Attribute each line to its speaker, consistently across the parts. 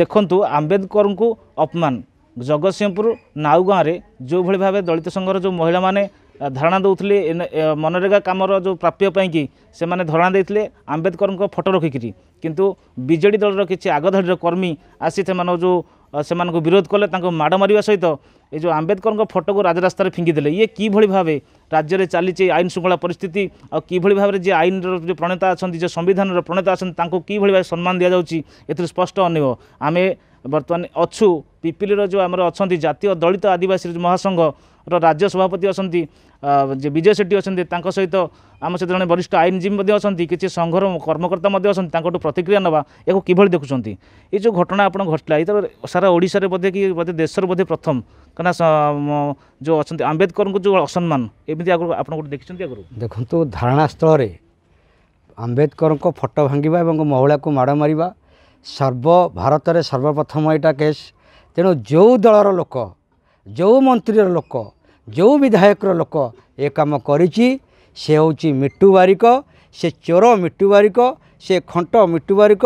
Speaker 1: ଦେଖନ୍ତୁ ଆମ୍ବେଦକରଙ୍କୁ ଅପମାନ ଜଗତସିଂହପୁର ନାଉଗାଁରେ ଯେଉଁଭଳି ଭାବେ ଦଳିତ ସଂଘର ଯେଉଁ ମହିଳାମାନେ ଧାରଣା ଦେଉଥିଲେ ମନରେଗା କାମର ଯେଉଁ ପ୍ରାପ୍ୟ ପାଇଁକି ସେମାନେ ଧାରଣା ଦେଇଥିଲେ ଆମ୍ବେଦକରଙ୍କ ଫଟୋ ରଖିକିରି କିନ୍ତୁ ବିଜେଡ଼ି ଦଳର କିଛି ଆଗଧାଡ଼ିର କର୍ମୀ ଆସି ସେମାନଙ୍କ ଯେଉଁ ସେମାନଙ୍କୁ ବିରୋଧ କଲେ ତାଙ୍କୁ ମାଡ଼ ମାରିବା ସହିତ ଏ ଯେଉଁ ଆମ୍ବେଦକରଙ୍କ ଫଟୋକୁ ରାଜରାସ୍ତାରେ ଫିଙ୍ଗିଦେଲେ ଇଏ କିଭଳି ଭାବେ ରାଜ୍ୟରେ ଚାଲିଛି ଆଇନ ଶୃଙ୍ଖଳା ପରିସ୍ଥିତି ଆଉ କିଭଳି ଭାବରେ ଯିଏ ଆଇନର ଯେଉଁ ପ୍ରଣେତା ଅଛନ୍ତି ଯେ ସମ୍ବିଧାନର ପ୍ରଣେତା ଅଛନ୍ତି ତାଙ୍କୁ କିଭଳି ଭାବେ ସମ୍ମାନ ଦିଆଯାଉଛି ଏଥିରୁ ସ୍ପଷ୍ଟ ଅନେକ ଆମେ ବର୍ତ୍ତମାନ ଅଛୁ ପିପିଲିର ଯେଉଁ ଆମର ଅଛନ୍ତି ଜାତୀୟ ଦଳିତ ଆଦିବାସୀ ମହାସଂଘ ର ରାଜ୍ୟ ସଭାପତି ଅଛନ୍ତି ଯେ ବିଜୟ ସେଠି ଅଛନ୍ତି ତାଙ୍କ ସହିତ ଆମ ସହିତ ଜଣେ ବରିଷ୍ଠ ଆଇନଜୀବୀ ମଧ୍ୟ ଅଛନ୍ତି କିଛି ସଂଘର କର୍ମକର୍ତ୍ତା ମଧ୍ୟ ଅଛନ୍ତି ତାଙ୍କଠୁ ପ୍ରତିକ୍ରିୟା ନେବା ଏହାକୁ କିଭଳି ଦେଖୁଛନ୍ତି ଏ ଯେଉଁ ଘଟଣା ଆପଣ ଘଟିଲା ଏଥର ସାରା ଓଡ଼ିଶାରେ ବୋଧେ କି ବୋଧେ ଦେଶରେ ବୋଧେ ପ୍ରଥମ କାହିଁକିନା ଯେଉଁ ଅଛନ୍ତି ଆମ୍ବେଦକରଙ୍କୁ ଯେଉଁ ଅସମ୍ମାନ ଏମିତି ଆଗରୁ ଆପଣ ଗୋଟେ ଦେଖିଛନ୍ତି ଆଗରୁ
Speaker 2: ଦେଖନ୍ତୁ ଧାରଣାସ୍ଥଳରେ ଆମ୍ବେଦକରଙ୍କ ଫଟୋ ଭାଙ୍ଗିବା ଏବଂ ମହିଳାକୁ ମାଡ଼ ମାରିବା ସର୍ବ ଭାରତରେ ସର୍ବପ୍ରଥମ ଏଇଟା କେସ୍ ତେଣୁ ଯେଉଁ ଦଳର ଲୋକ ଯେଉଁ ମନ୍ତ୍ରୀର ଲୋକ ଯେଉଁ ବିଧାୟକର ଲୋକ ଏ କାମ କରିଛି ସେ ହେଉଛି ମିଟୁ ବାରିକ ସେ ଚୋର ମିଟୁ ବାରିକ ସେ ଖଣ୍ଟ ମିଟୁ ବାରିକ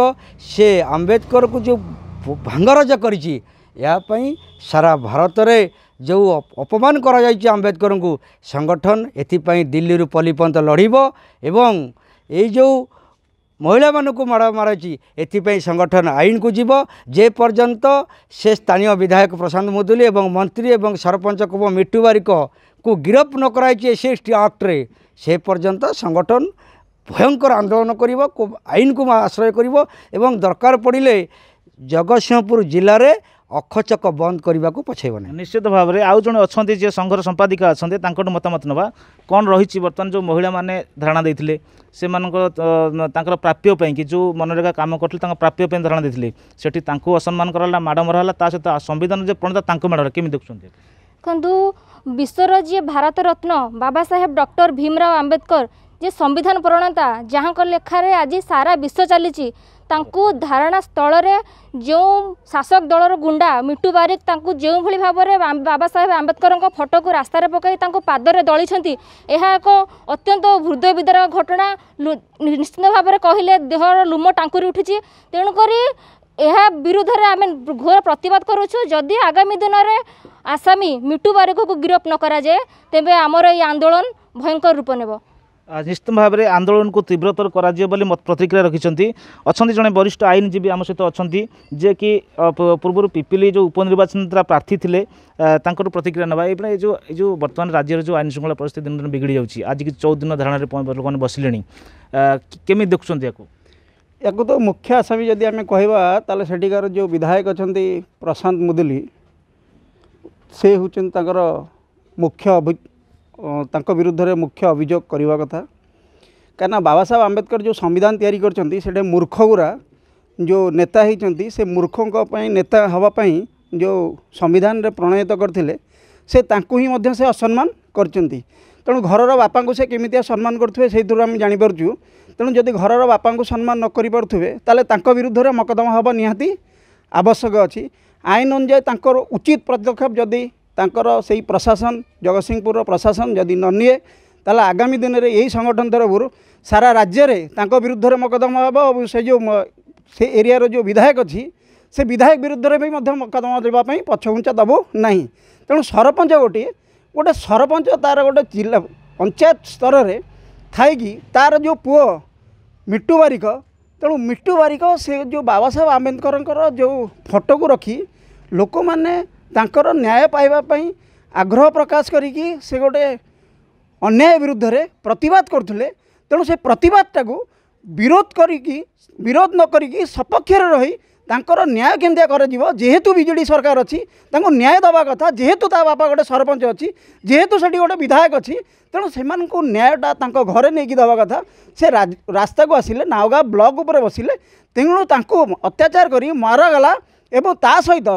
Speaker 2: ସେ ଆମ୍ବେଦକରକୁ ଯେଉଁ ଭାଙ୍ଗରଜ କରିଛି ଏହା ପାଇଁ ସାରା ଭାରତରେ ଯେଉଁ ଅପମାନ କରାଯାଇଛି ଆମ୍ବେଦକରଙ୍କୁ ସଂଗଠନ ଏଥିପାଇଁ ଦିଲ୍ଲୀରୁ ପଲ୍ଲୀ ଲଢ଼ିବ ଏବଂ ଏଇ ଯେଉଁ ମହିଳାମାନଙ୍କୁ ମାଡ଼ ମାରୁଛି ଏଥିପାଇଁ ସଂଗଠନ ଆଇନକୁ ଯିବ ଯେପର୍ଯ୍ୟନ୍ତ ସେ ସ୍ଥାନୀୟ ବିଧାୟକ ପ୍ରଶାନ୍ତ ମୁଦୁଲି ଏବଂ ମନ୍ତ୍ରୀ ଏବଂ ସରପଞ୍ଚ କୁମ ମିଟୁ ବାରିକକୁ ଗିରଫ ନ କରାଯାଇଛି ଏସ୍ ଏସ୍ ଟି ଆକ୍ଟରେ ସେ ପର୍ଯ୍ୟନ୍ତ ସଂଗଠନ ଭୟଙ୍କର ଆନ୍ଦୋଳନ କରିବ ଆଇନକୁ ଆଶ୍ରୟ କରିବ ଏବଂ ଦରକାର ପଡ଼ିଲେ ଜଗତସିଂହପୁର ଜିଲ୍ଲାରେ ଅଖଚକ ବନ୍ଦ କରିବାକୁ ପଛେଇବ ନାହିଁ
Speaker 1: ନିଶ୍ଚିତ ଭାବରେ ଆଉ ଜଣେ ଅଛନ୍ତି ଯିଏ ସଂଘର ସମ୍ପାଦିକା ଅଛନ୍ତି ତାଙ୍କଠୁ ମତାମତ ନେବା କ'ଣ ରହିଛି ବର୍ତ୍ତମାନ ଯେଉଁ ମହିଳାମାନେ ଧାରଣା ଦେଇଥିଲେ ସେମାନଙ୍କ ତାଙ୍କର ପ୍ରାପ୍ୟ ପାଇଁକି ଯେଉଁ ମନରେଗା କାମ କରୁଥିଲେ ତାଙ୍କ ପ୍ରାପ୍ୟ ପାଇଁ ଧାରଣା ଦେଇଥିଲେ ସେଠି ତାଙ୍କୁ ଅସମ୍ମାନ କରାହେଲା ମାଡ଼ ମରାହେଲା ତା ସହିତ ସମ୍ବିଧାନ ଯେ ପ୍ରଣେତା ତାଙ୍କୁ ମାଡ଼ କେମିତି ଦେଖୁଛନ୍ତି
Speaker 2: ଦେଖନ୍ତୁ ବିଶ୍ୱର ଯିଏ ଭାରତରତ୍ନ ବାବା ସାହେବ ଡକ୍ଟର ଭୀମରାଓ ଆମ୍ବେଦକର ଯେ ସମ୍ବିଧାନ ପ୍ରଣେତା ଯାହାଙ୍କ ଲେଖାରେ ଆଜି ସାରା ବିଶ୍ୱ ଚାଲିଛି ତାଙ୍କୁ ଧାରଣା ସ୍ଥଳରେ ଯେଉଁ ଶାସକ ଦଳର ଗୁଣ୍ଡା ମିଟୁ ବାରିକ ତାଙ୍କୁ ଯେଉଁଭଳି ଭାବରେ ବାବା ସାହେବ ଆମ୍ବେଦକରଙ୍କ ଫଟୋକୁ ରାସ୍ତାରେ ପକାଇ ତାଙ୍କୁ ପାଦରେ ଦଳିଛନ୍ତି ଏହା ଏକ ଅତ୍ୟନ୍ତ ହୃଦୟ ବିଦାରକ ଘଟଣା ନିଶ୍ଚିନ୍ତ ଭାବରେ କହିଲେ ଦେହର ଲୁମ ଟାଙ୍କୁରି ଉଠିଛି ତେଣୁକରି ଏହା ବିରୁଦ୍ଧରେ ଆମେ ଘୋର ପ୍ରତିବାଦ କରୁଛୁ ଯଦି ଆଗାମୀ ଦିନରେ ଆସାମୀ ମିଟୁ ବାରିକକୁ ଗିରଫ ନ କରାଯାଏ ତେବେ ଆମର ଏହି ଆନ୍ଦୋଳନ ଭୟଙ୍କର ରୂପ ନେବ
Speaker 1: ନିଶ୍ଚିତ ଭାବରେ ଆନ୍ଦୋଳନକୁ ତୀବ୍ରତର କରାଯିବ ବୋଲି ପ୍ରତିକ୍ରିୟା ରଖିଛନ୍ତି ଅଛନ୍ତି ଜଣେ ବରିଷ୍ଠ ଆଇନଜୀବୀ ଆମ ସହିତ ଅଛନ୍ତି ଯିଏକି ପୂର୍ବରୁ ପିପିଲି ଯେଉଁ ଉପନିର୍ବାଚନ ପ୍ରାର୍ଥୀ ଥିଲେ ତାଙ୍କଠୁ ପ୍ରତିକ୍ରିୟା ନେବା ଏଇଭଳି ଏ ଯେଉଁ ଏ ଯେଉଁ ବର୍ତ୍ତମାନ ରାଜ୍ୟର ଯେଉଁ ଆଇନ ଶୃଙ୍ଖଳା ପରିସ୍ଥିତି ଦିନ ଦିନ ବିଗିଡ଼ି ଯାଉଛି ଆଜିକି ଚଉଦ ଦିନ ଧାରଣାରେ ଲୋକମାନେ ବସିଲେଣି କେମିତି ଦେଖୁଛନ୍ତି ୟାକୁ
Speaker 3: ୟାକୁ ତ ମୁଖ୍ୟ ଆସାମୀ ଯଦି ଆମେ କହିବା ତାହେଲେ ସେଠିକାର ଯେଉଁ ବିଧାୟକ ଅଛନ୍ତି ପ୍ରଶାନ୍ତ ମୁଦୁଲି ସେ ହେଉଛନ୍ତି ତାଙ୍କର ମୁଖ୍ୟ ତାଙ୍କ ବିରୁଦ୍ଧରେ ମୁଖ୍ୟ ଅଭିଯୋଗ କରିବା କଥା କାହିଁକିନା ବାବା ସାହେବ ଆମ୍ବେଦକର ଯେଉଁ ସମ୍ବିଧାନ ତିଆରି କରିଛନ୍ତି ସେଠି ମୂର୍ଖଗୁରା ଯେଉଁ ନେତା ହେଇଛନ୍ତି ସେ ମୂର୍ଖଙ୍କ ପାଇଁ ନେତା ହେବା ପାଇଁ ଯେଉଁ ସମ୍ବିଧାନରେ ପ୍ରଣୟିତ କରିଥିଲେ ସେ ତାଙ୍କୁ ହିଁ ମଧ୍ୟ ସେ ଅସମ୍ମାନ କରିଛନ୍ତି ତେଣୁ ଘରର ବାପାଙ୍କୁ ସେ କେମିତିଆ ସମ୍ମାନ କରୁଥିବେ ସେଇଥିରୁ ଆମେ ଜାଣିପାରୁଛୁ ତେଣୁ ଯଦି ଘରର ବାପାଙ୍କୁ ସମ୍ମାନ ନ କରିପାରୁଥିବେ ତାହେଲେ ତାଙ୍କ ବିରୁଦ୍ଧରେ ମକଦ୍ଦମା ହେବା ନିହାତି ଆବଶ୍ୟକ ଅଛି ଆଇନ ଅନୁଯାୟୀ ତାଙ୍କର ଉଚିତ ପଦକ୍ଷେପ ଯଦି ତାଙ୍କର ସେଇ ପ୍ରଶାସନ ଜଗତସିଂହପୁରର ପ୍ରଶାସନ ଯଦି ନ ନିଏ ତାହେଲେ ଆଗାମୀ ଦିନରେ ଏହି ସଂଗଠନ ତରଫରୁ ସାରା ରାଜ୍ୟରେ ତାଙ୍କ ବିରୁଦ୍ଧରେ ମକଦ୍ଦମା ହେବ ଏବଂ ସେ ଯେଉଁ ସେ ଏରିଆର ଯେଉଁ ବିଧାୟକ ଅଛି ସେ ବିଧାୟକ ବିରୁଦ୍ଧରେ ବି ମଧ୍ୟ ମକଦ୍ଦମା ଦେବା ପାଇଁ ପଛଘୁଞ୍ଚା ଦେବୁ ନାହିଁ ତେଣୁ ସରପଞ୍ଚ ଗୋଟିଏ ଗୋଟେ ସରପଞ୍ଚ ତା'ର ଗୋଟେ ଜିଲ୍ଲା ପଞ୍ଚାୟତ ସ୍ତରରେ ଥାଇକି ତା'ର ଯେଉଁ ପୁଅ ମିଟୁ ବାରିକ ତେଣୁ ମିଟୁ ବାରିକ ସେ ଯେଉଁ ବାବା ସାହେବ ଆମ୍ବେଦକରଙ୍କର ଯେଉଁ ଫଟୋକୁ ରଖି ଲୋକମାନେ ତାଙ୍କର ନ୍ୟାୟ ପାଇବା ପାଇଁ ଆଗ୍ରହ ପ୍ରକାଶ କରିକି ସେ ଗୋଟେ ଅନ୍ୟାୟ ବିରୁଦ୍ଧରେ ପ୍ରତିବାଦ କରୁଥିଲେ ତେଣୁ ସେ ପ୍ରତିବାଦଟାକୁ ବିରୋଧ କରିକି ବିରୋଧ ନ କରିକି ସପକ୍ଷରେ ରହି ତାଙ୍କର ନ୍ୟାୟ କେମିତିଆ କରାଯିବ ଯେହେତୁ ବିଜେଡ଼ି ସରକାର ଅଛି ତାଙ୍କୁ ନ୍ୟାୟ ଦେବା କଥା ଯେହେତୁ ତା ବାପା ଗୋଟେ ସରପଞ୍ଚ ଅଛି ଯେହେତୁ ସେଠି ଗୋଟେ ବିଧାୟକ ଅଛି ତେଣୁ ସେମାନଙ୍କୁ ନ୍ୟାୟଟା ତାଙ୍କ ଘରେ ନେଇକି ଦେବା କଥା ସେ ରାସ୍ତାକୁ ଆସିଲେ ନାଓଗାଁ ବ୍ଲକ୍ ଉପରେ ବସିଲେ ତେଣୁ ତାଙ୍କୁ ଅତ୍ୟାଚାର କରି ମାରାଗଲା ଏବଂ ତା ସହିତ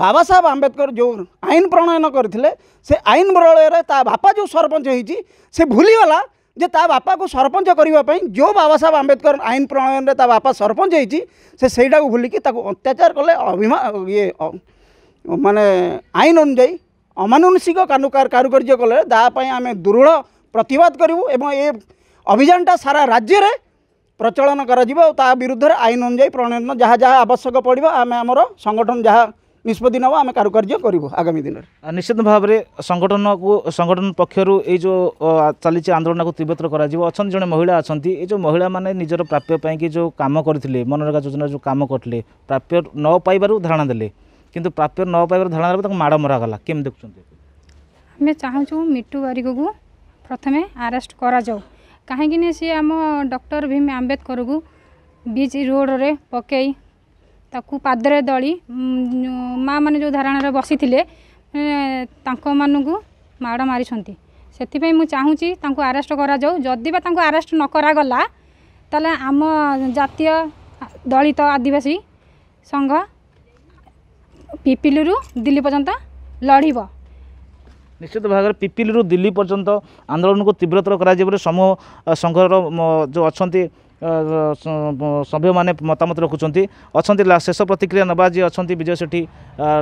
Speaker 3: ବାବା ସାହେବ ଆମ୍ବେଦକର ଯେଉଁ ଆଇନ ପ୍ରଣୟନ କରିଥିଲେ ସେ ଆଇନ ବଳରେ ତା ବାପା ଯେଉଁ ସରପଞ୍ଚ ହେଇଛି ସେ ଭୁଲିଗଲା ଯେ ତା ବାପାକୁ ସରପଞ୍ଚ କରିବା ପାଇଁ ଯେଉଁ ବାବା ସାହେବ ଆମ୍ବେଦକର ଆଇନ ପ୍ରଣୟନରେ ତା ବାପା ସରପଞ୍ଚ ହେଇଛି ସେ ସେଇଟାକୁ ଭୁଲିକି ତାକୁ ଅତ୍ୟାଚାର କଲେ ଅଭିମା ଇଏ ମାନେ ଆଇନ ଅନୁଯାୟୀ ଅମାନୁଷିକ କାରୁକାର୍ଯ୍ୟ କଲେ ତା ପାଇଁ ଆମେ ଦୃଢ଼ ପ୍ରତିବାଦ କରିବୁ ଏବଂ ଏ ଅଭିଯାନଟା ସାରା ରାଜ୍ୟରେ ପ୍ରଚଳନ କରାଯିବ ଆଉ ତା ବିରୁଦ୍ଧରେ ଆଇନ ଅନୁଯାୟୀ ପ୍ରଣୟନ ଯାହା ଯାହା ଆବଶ୍ୟକ ପଡ଼ିବ ଆମେ ଆମର ସଂଗଠନ ଯାହା ନିଷ୍ପତ୍ତି ନେବ ଆମେ କାରୁକାର୍ଯ୍ୟ କରିବୁ ଆଗାମୀ ଦିନରେ
Speaker 1: ନିଶ୍ଚିତ ଭାବରେ ସଂଗଠନକୁ ସଂଗଠନ ପକ୍ଷରୁ ଏଇ ଯେଉଁ ଚାଲିଛି ଆନ୍ଦୋଳନକୁ ତୀବ୍ରତର କରାଯିବ ଅଛନ୍ତି ଜଣେ ମହିଳା ଅଛନ୍ତି ଏଇ ଯେଉଁ ମହିଳାମାନେ ନିଜର ପ୍ରାପ୍ୟ ପାଇଁକି ଯେଉଁ କାମ କରିଥିଲେ ମନରେଗା ଯୋଜନାରେ ଯେଉଁ କାମ କରିଥିଲେ ପ୍ରାପ୍ୟ ନ ପାଇବାରୁ ଧାରଣା ଦେଲେ କିନ୍ତୁ ପ୍ରାପ୍ୟ ନ ପାଇବାରୁ ଧାରଣା ଦେଲେ ତାଙ୍କୁ ମାଡ଼ ମରାଗଲା କେମିତି ଦେଖୁଛନ୍ତି ଆମେ ଚାହୁଁଛୁ ମିଟୁ ବାରିକକୁ ପ୍ରଥମେ ଆରେଷ୍ଟ କରାଯାଉ କାହିଁକି ନା ସିଏ ଆମ ଡକ୍ଟର ଭୀମ ଆମ୍ବେଦକରକୁ ବିଚ୍ ରୋଡ଼ରେ ପକାଇ त पाएर दो माने जो धारणा बसिले त माड मिसपी म बा तरेस्ट अरेस्ट न करा गला तले आम जातीय दलित आदिवासी संघ पिपिलुरु दिल्ली दि पर्यन्त निश्चित भाग पिपिलुरु दिल्ली पर्न्त आन्दोलनको तीव्रतर गरी समूह सङ्घ र जो अहिले ସଭ୍ୟମାନେ ମତାମତ ରଖୁଛନ୍ତି ଅଛନ୍ତି ଶେଷ ପ୍ରତିକ୍ରିୟା ନେବା ଯିଏ ଅଛନ୍ତି ବିଜୟ ସେଠୀ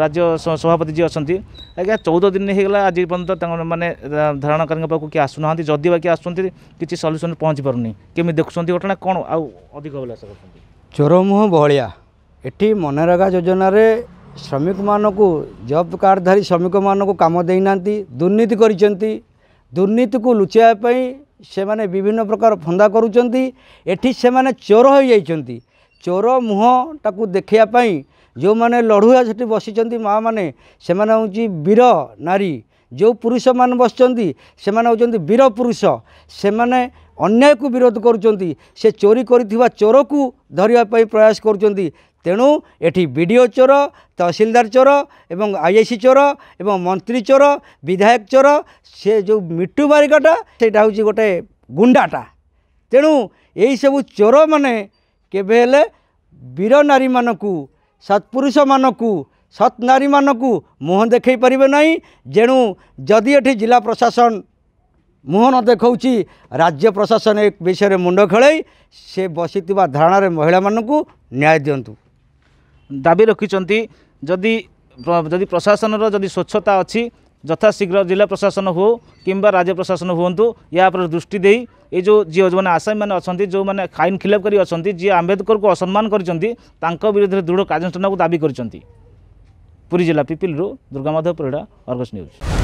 Speaker 1: ରାଜ୍ୟ ସଭାପତି ଯିଏ ଅଛନ୍ତି ଆଜ୍ଞା ଚଉଦ ଦିନ ହୋଇଗଲା ଆଜି ପର୍ଯ୍ୟନ୍ତ ତାଙ୍କ ମାନେ ଧାରଣାକାରୀଙ୍କ ପାଖକୁ କିଏ ଆସୁନାହାନ୍ତି ଯଦି ବା କିଏ ଆସୁଛନ୍ତି କିଛି ସଲ୍ୟୁସନ୍ ପହଞ୍ଚି ପାରୁନି କେମିତି ଦେଖୁଛନ୍ତି ଘଟଣା କ'ଣ ଆଉ ଅଧିକ ବୋଲି ଆଶା କରୁଛନ୍ତି ଚୋରମୁହଁ ବହଳିଆ ଏଠି ମନରେଗା
Speaker 2: ଯୋଜନାରେ ଶ୍ରମିକମାନଙ୍କୁ ଜବ୍ କାର୍ଡ଼ ଧରି ଶ୍ରମିକମାନଙ୍କୁ କାମ ଦେଇନାହାନ୍ତି ଦୁର୍ନୀତି କରିଛନ୍ତି ଦୁର୍ନୀତିକୁ ଲୁଚାଇବା ପାଇଁ ସେମାନେ ବିଭିନ୍ନ ପ୍ରକାର ଫନ୍ଦା କରୁଛନ୍ତି ଏଠି ସେମାନେ ଚୋର ହୋଇଯାଇଛନ୍ତି ଚୋର ମୁହଁଟାକୁ ଦେଖାଇବା ପାଇଁ ଯେଉଁମାନେ ଲଢ଼ୁଆ ସେଠି ବସିଛନ୍ତି ମାଆମାନେ ସେମାନେ ହେଉଛି ବୀର ନାରୀ ଯେଉଁ ପୁରୁଷମାନେ ବସିଛନ୍ତି ସେମାନେ ହେଉଛନ୍ତି ବୀର ପୁରୁଷ ସେମାନେ ଅନ୍ୟାୟକୁ ବିରୋଧ କରୁଛନ୍ତି ସେ ଚୋରି କରିଥିବା ଚୋରକୁ ଧରିବା ପାଇଁ ପ୍ରୟାସ କରୁଛନ୍ତି ତେଣୁ ଏଠି ବି ଡ଼ି ଓ ଚୋର ତହସିଲଦାର ଚୋର ଏବଂ ଆଇ ଆଇ ସି ଚୋର ଏବଂ ମନ୍ତ୍ରୀ ଚୋର ବିଧାୟକ ଚୋର ସେ ଯେଉଁ ମିଟୁ ବାରିକଟା ସେଇଟା ହେଉଛି ଗୋଟେ ଗୁଣ୍ଡାଟା ତେଣୁ ଏହିସବୁ ଚୋରମାନେ କେବେ ହେଲେ ବୀର ନାରୀମାନଙ୍କୁ ସତ୍ପୁରୁଷମାନଙ୍କୁ ସତ୍ ନାରୀମାନଙ୍କୁ ମୁହଁ ଦେଖାଇ ପାରିବେ ନାହିଁ ଯେଣୁ ଯଦି ଏଠି ଜିଲ୍ଲା ପ୍ରଶାସନ ମୁହଁ ନ ଦେଖାଉଛି ରାଜ୍ୟ ପ୍ରଶାସନ ଏ ବିଷୟରେ ମୁଣ୍ଡ ଖେଳାଇ
Speaker 1: ସେ ବସିଥିବା ଧାରଣାରେ ମହିଳାମାନଙ୍କୁ ନ୍ୟାୟ ଦିଅନ୍ତୁ दाबी र प्रशासन र स्वच्छता अचि जथा शशीघ्र जिल्ला प्रशासन हो कम्बा राज्य प्रशासन हुन्नु यहाँ दृष्टिदे यासामी अहिले जो फाइन खिलापकारी अनि जि आम्बेदकरको असम्मान गरिन्छ त विरुद्धले दृढ कार्य दाबी गरिन्छ पुरी ज पिपिलु दुर्गाधव परिडा अर्गस न्यूज